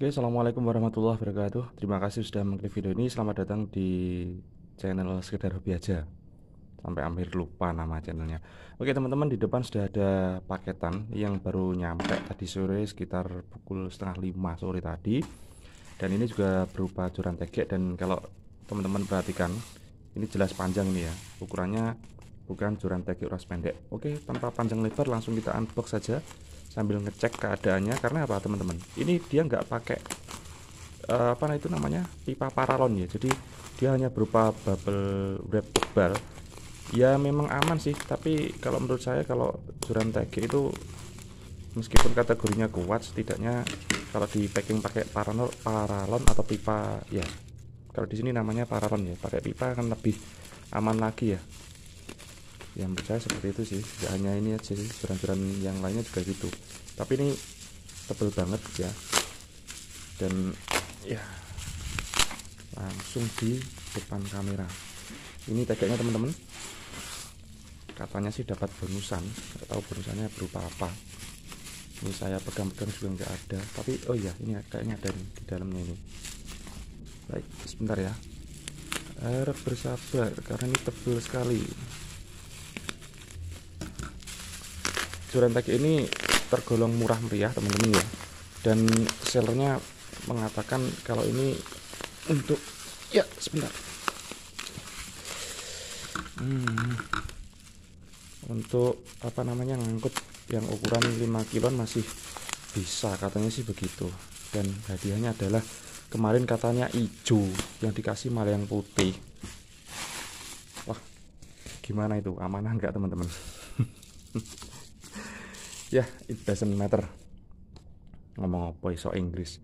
Oke, Assalamualaikum warahmatullahi wabarakatuh Terima kasih sudah mengklik video ini Selamat datang di channel Sekedar Hobi Aja Sampai hampir lupa nama channelnya Oke teman-teman, di depan sudah ada paketan Yang baru nyampe tadi sore sekitar pukul setengah lima sore tadi Dan ini juga berupa curan tegek Dan kalau teman-teman perhatikan Ini jelas panjang ini ya Ukurannya bukan curan tegek ras pendek Oke, tanpa panjang lebar langsung kita unbox saja sambil ngecek keadaannya karena apa teman-teman ini dia nggak pakai uh, apa itu namanya pipa paralon ya jadi dia hanya berupa bubble wrap bubble ya memang aman sih tapi kalau menurut saya kalau duran TG itu meskipun kategorinya kuat setidaknya kalau di packing pakai paralon paralon atau pipa ya kalau di sini namanya paralon ya pakai pipa akan lebih aman lagi ya yang percaya seperti itu sih tidak hanya ini aja sih yang lainnya juga gitu tapi ini tebel banget ya dan ya langsung di depan kamera ini kayaknya teman-teman katanya sih dapat bonusan nggak tahu bonusannya berupa apa ini saya pegang-pegang juga nggak ada tapi oh iya ini kayaknya ada nih, di dalamnya ini baik sebentar ya harap bersabar karena ini tebel sekali Jurentek ini tergolong murah meriah teman-teman ya dan sellernya mengatakan kalau ini untuk ya sebentar hmm, untuk apa namanya ngangkut yang ukuran 5 kiloan masih bisa katanya sih begitu dan hadiahnya adalah kemarin katanya hijau yang dikasih malah yang putih wah gimana itu amanah enggak teman-teman ya yeah, it doesn't matter ngomong apa iso Inggris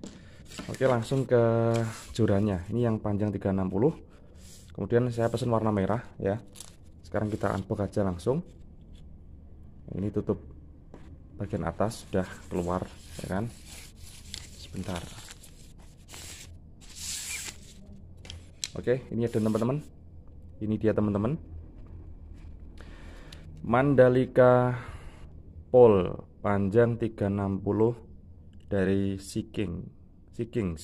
oke langsung ke jurannya ini yang panjang 360 kemudian saya pesen warna merah ya sekarang kita unbox aja langsung ini tutup bagian atas sudah keluar ya kan sebentar oke ini ada teman-teman ini dia teman-teman Mandalika pole panjang 360 dari Siking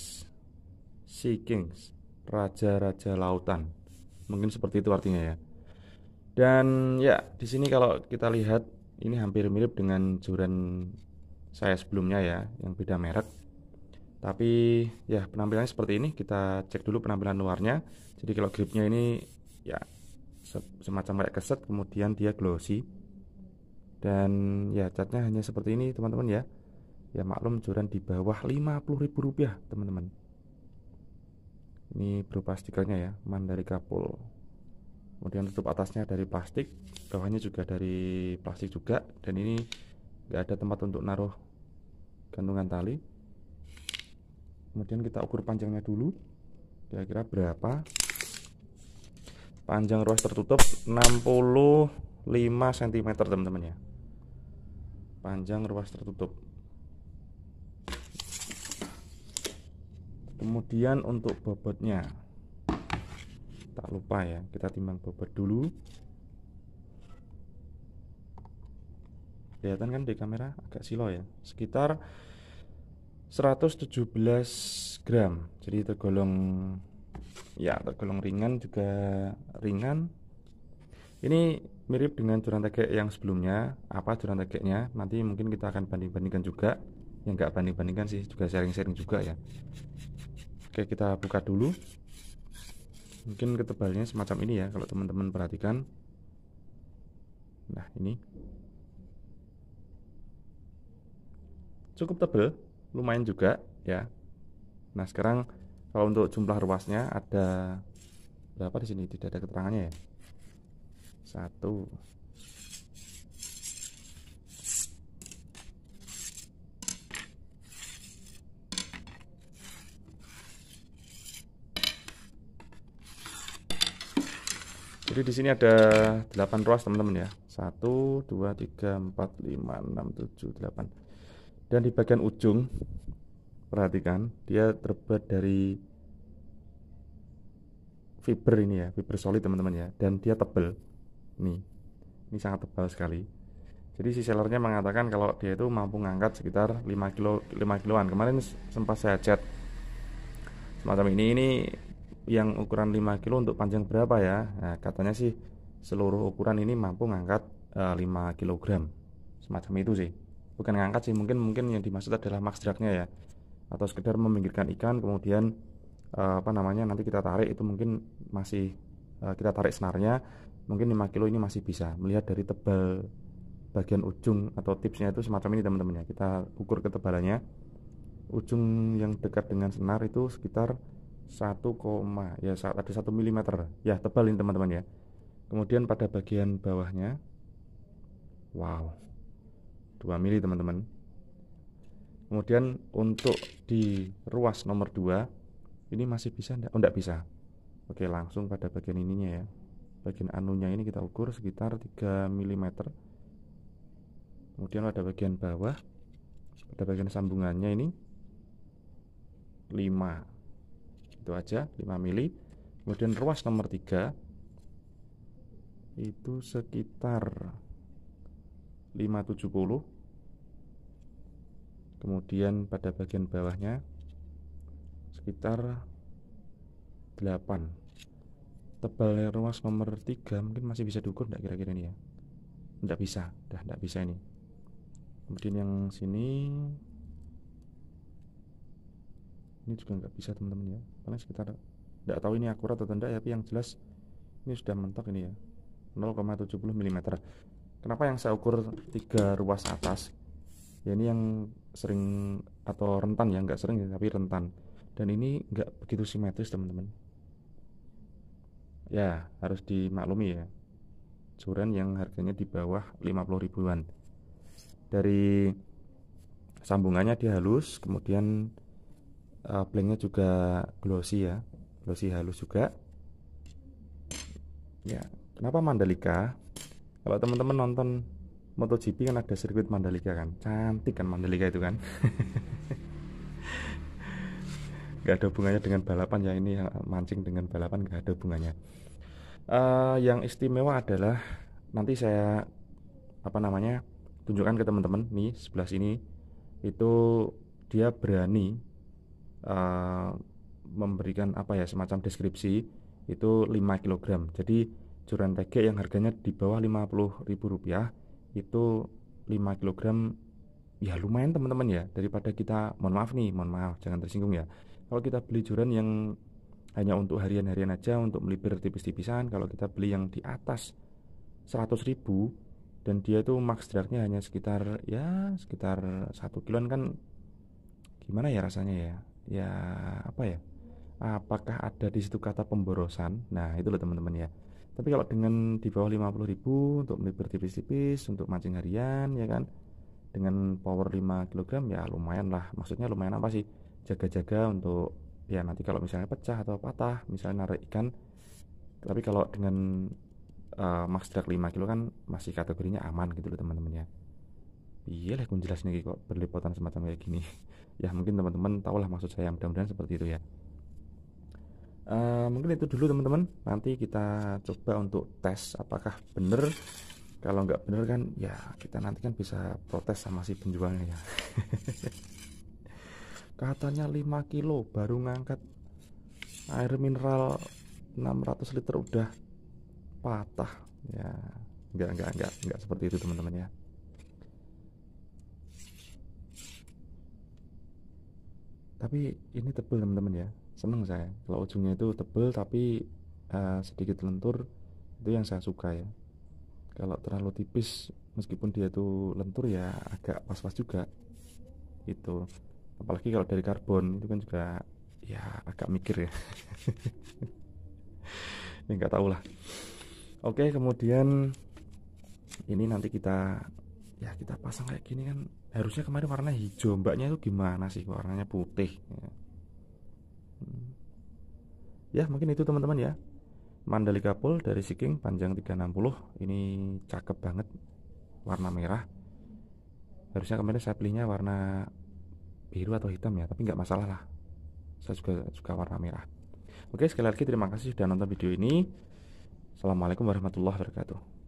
Sea Kings, raja-raja lautan mungkin seperti itu artinya ya dan ya di sini kalau kita lihat ini hampir mirip dengan joran saya sebelumnya ya yang beda merek tapi ya penampilannya seperti ini kita cek dulu penampilan luarnya jadi kalau gripnya ini ya semacam kayak keset kemudian dia glossy dan ya catnya hanya seperti ini teman-teman ya ya maklum joran di bawah 50.000 ribu rupiah teman-teman ini berupa stikernya ya Mandari kapul. kemudian tutup atasnya dari plastik bawahnya juga dari plastik juga dan ini nggak ada tempat untuk naruh gantungan tali kemudian kita ukur panjangnya dulu kira-kira berapa panjang ruas tertutup 65 cm teman-teman ya panjang ruas tertutup kemudian untuk bobotnya tak lupa ya kita timbang bobot dulu kelihatan kan di kamera agak silo ya sekitar 117 gram jadi tergolong ya tergolong ringan juga ringan ini mirip dengan joran tegek yang sebelumnya. Apa joran tegeknya? Nanti mungkin kita akan banding-bandingkan juga. Yang nggak banding-bandingkan sih, juga sharing-sharing juga ya. Oke, kita buka dulu. Mungkin ketebalnya semacam ini ya, kalau teman-teman perhatikan. Nah, ini. Cukup tebal, lumayan juga ya. Nah, sekarang kalau untuk jumlah ruasnya ada berapa di sini? Tidak ada keterangannya ya satu Jadi di sini ada 8 ruas teman-teman ya. 1 2 3 4 5 6 7 8. Dan di bagian ujung perhatikan dia terbuat dari fiber ini ya, fiber solid teman-teman ya dan dia tebal nih ini sangat tebal sekali jadi si sellernya mengatakan kalau dia itu mampu mengangkat sekitar 5 kilo 5 kiloan kemarin sempat saya chat semacam ini ini yang ukuran 5 kilo untuk panjang berapa ya nah, katanya sih seluruh ukuran ini mampu mengangkat uh, eh, 5 kg semacam itu sih bukan ngangkat sih mungkin mungkin yang dimaksud adalah max dragnya ya atau sekedar meminggirkan ikan kemudian uh, apa namanya nanti kita tarik itu mungkin masih uh, kita tarik senarnya mungkin 5 kilo ini masih bisa melihat dari tebal bagian ujung atau tipsnya itu semacam ini teman-teman ya kita ukur ketebalannya ujung yang dekat dengan senar itu sekitar 1, ya saat ada 1 mm ya tebal ini teman-teman ya kemudian pada bagian bawahnya wow 2 mili teman-teman kemudian untuk di ruas nomor 2 ini masih bisa enggak? Oh enggak bisa oke langsung pada bagian ininya ya bagian anunya ini kita ukur sekitar 3 mm kemudian pada bagian bawah pada bagian sambungannya ini 5 itu aja 5 mili kemudian ruas nomor 3 itu sekitar 570 kemudian pada bagian bawahnya sekitar 8 tebal ruas nomor 3 mungkin masih bisa diukur enggak kira-kira ini ya enggak bisa dah enggak bisa ini kemudian yang sini ini juga nggak bisa teman-teman ya karena sekitar enggak tahu ini akurat atau tidak ya tapi yang jelas ini sudah mentok ini ya 0,70 mm kenapa yang saya ukur tiga ruas atas ya ini yang sering atau rentan ya nggak sering ya tapi rentan dan ini nggak begitu simetris teman-teman ya harus dimaklumi ya durian yang harganya di bawah 50 ribuan dari sambungannya dia halus kemudian uh, eh, blanknya juga glossy ya glossy halus juga ya kenapa Mandalika kalau teman-teman nonton MotoGP kan ada sirkuit Mandalika kan cantik kan Mandalika itu kan nggak ada hubungannya dengan balapan ya ini yang mancing dengan balapan nggak ada hubungannya uh, yang istimewa adalah nanti saya apa namanya tunjukkan ke teman-teman nih sebelah sini itu dia berani uh, memberikan apa ya semacam deskripsi itu 5 kg jadi joran tege yang harganya di bawah 50.000 ribu rupiah itu 5 kg ya lumayan teman-teman ya daripada kita mohon maaf nih mohon maaf jangan tersinggung ya kalau kita beli joran yang hanya untuk harian-harian aja untuk melipir tipis-tipisan kalau kita beli yang di atas 100 ribu dan dia itu max dragnya hanya sekitar ya sekitar satu kiloan kan gimana ya rasanya ya ya apa ya apakah ada di situ kata pemborosan nah itu loh teman-teman ya tapi kalau dengan di bawah 50 ribu untuk melipir tipis-tipis untuk mancing harian ya kan dengan power 5 kg ya lumayan lah maksudnya lumayan apa sih jaga-jaga untuk ya nanti kalau misalnya pecah atau patah misalnya narik ikan tapi kalau dengan uh, max drag 5 kilo kan masih kategorinya aman gitu loh teman-teman ya iya lah jelasin kok berliputan semacam kayak gini ya mungkin teman-teman tau lah maksud saya mudah-mudahan seperti itu ya uh, mungkin itu dulu teman-teman nanti kita coba untuk tes apakah bener kalau nggak bener kan ya kita nanti kan bisa protes sama si penjualnya ya katanya 5 kilo baru ngangkat air mineral 600 liter udah patah ya enggak enggak enggak enggak seperti itu teman-teman ya tapi ini tebel teman-teman ya seneng saya kalau ujungnya itu tebel tapi uh, sedikit lentur itu yang saya suka ya kalau terlalu tipis meskipun dia itu lentur ya agak pas-pas juga itu apalagi kalau dari karbon itu kan juga ya agak mikir ya ini ya, nggak tahu lah oke kemudian ini nanti kita ya kita pasang kayak gini kan harusnya kemarin warna hijau mbaknya itu gimana sih warnanya putih ya. Hmm. ya mungkin itu teman-teman ya Mandalika Pool dari Siking panjang 360 ini cakep banget warna merah harusnya kemarin saya belinya warna biru atau hitam ya tapi nggak masalah lah saya juga suka warna merah oke sekali lagi terima kasih sudah nonton video ini assalamualaikum warahmatullahi wabarakatuh